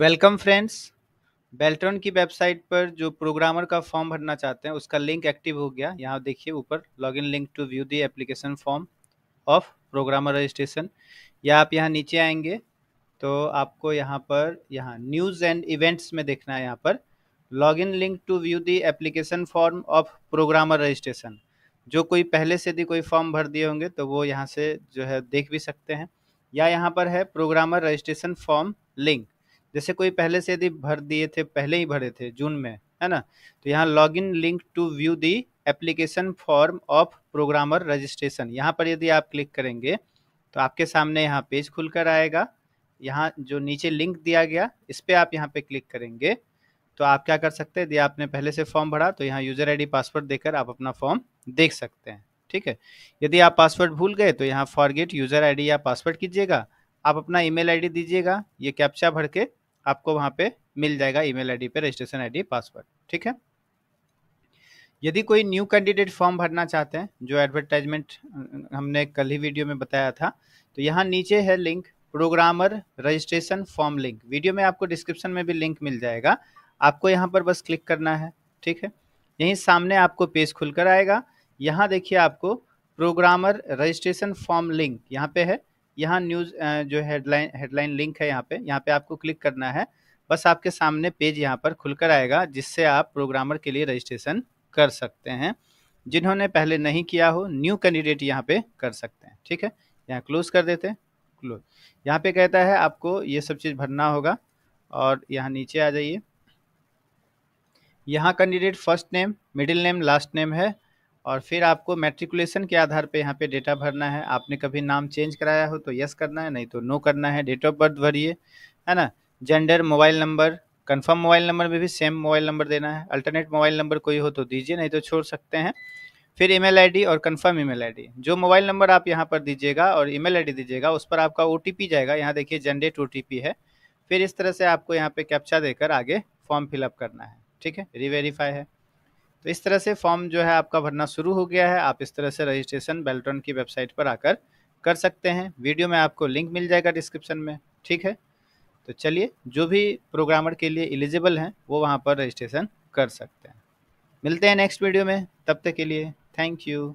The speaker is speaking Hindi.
वेलकम फ्रेंड्स बेल्ट्रॉन की वेबसाइट पर जो प्रोग्रामर का फॉर्म भरना चाहते हैं उसका लिंक एक्टिव हो गया यहाँ देखिए ऊपर login link to view the application form of programmer registration या आप यहाँ नीचे आएंगे तो आपको यहाँ पर यहाँ न्यूज़ एंड इवेंट्स में देखना है यहाँ पर login link to view the application form of programmer registration जो कोई पहले से भी कोई फॉर्म भर दिए होंगे तो वो यहाँ से जो है देख भी सकते हैं या यहाँ पर है प्रोग्रामर रजिस्ट्रेशन फॉर्म लिंक जैसे कोई पहले से यदि भर दिए थे पहले ही भरे थे जून में है ना तो यहाँ log in link to view the application form of programmer registration यहाँ पर यदि आप क्लिक करेंगे तो आपके सामने यहाँ पेज खुलकर आएगा यहाँ जो नीचे लिंक दिया गया इस पर आप यहाँ पे क्लिक करेंगे तो आप क्या कर सकते हैं यदि आपने पहले से फॉर्म भरा तो यहाँ यूज़र आईडी पासवर्ड देकर आप अपना फॉर्म देख सकते हैं ठीक है यदि आप पासवर्ड भूल गए तो यहाँ फॉरगेट यूज़र आईडी या पासवर्ड कीजिएगा आप अपना ईमेल आईडी दीजिएगा ये कैप्चा भर के आपको वहाँ पे मिल जाएगा ईमेल आईडी पे रजिस्ट्रेशन आईडी पासवर्ड ठीक है यदि कोई न्यू कैंडिडेट फॉर्म भरना चाहते हैं जो एडवर्टाइजमेंट हमने कल ही वीडियो में बताया था तो यहाँ नीचे है link programmer registration form link video में आपको डिस्क्रिप्शन में भी लिंक मिल जाएगा आपको यहाँ पर बस क्लिक करना है ठीक है यहीं सामने आपको पेज खुलकर आएगा यहाँ देखिए आपको प्रोग्रामर रजिस्ट्रेशन फॉर्म लिंक यहाँ पे है यहाँ न्यूज जो हेडलाइन हेडलाइन लिंक है यहाँ पे यहाँ पे आपको क्लिक करना है बस आपके सामने पेज यहाँ पर खुलकर आएगा जिससे आप प्रोग्रामर के लिए रजिस्ट्रेशन कर सकते हैं जिन्होंने पहले नहीं किया हो न्यू कैंडिडेट यहाँ पे कर सकते हैं ठीक है यहाँ क्लोज कर देते हैं क्लोज यहाँ पे कहता है आपको ये सब चीज़ भरना होगा और यहाँ नीचे आ जाइए यहाँ candidate first name middle name last name है और फिर आपको मेट्रिकुलेशन के आधार पे यहाँ पे डेटा भरना है आपने कभी नाम चेंज कराया हो तो यस करना है नहीं तो नो करना है डेट ऑफ बर्थ भरिए है ना gender mobile number confirm mobile number में भी सेम मोबाइल नंबर देना है अल्टरनेट मोबाइल नंबर कोई हो तो दीजिए नहीं तो छोड़ सकते हैं फिर ईमेल आईडी और कंफर्म ईमेल आईडी जो मोबाइल नंबर आप यहाँ पर दीजिएगा और ईमेल आईडी दीजिएगा उस पर आपका ओ जाएगा यहाँ देखिए जनरेट ओ है फिर इस तरह से आपको यहाँ पे कैप्चा देकर आगे फॉर्म फिलअप करना है ठीक है रिवेरीफाई है तो इस तरह से फॉर्म जो है आपका भरना शुरू हो गया है आप इस तरह से रजिस्ट्रेशन बेल्ट्रॉन की वेबसाइट पर आकर कर सकते हैं वीडियो में आपको लिंक मिल जाएगा डिस्क्रिप्शन में ठीक है तो चलिए जो भी प्रोग्रामर के लिए एलिजिबल हैं वो वहाँ पर रजिस्ट्रेशन कर सकते हैं मिलते हैं नेक्स्ट वीडियो में तब तक के लिए थैंक यू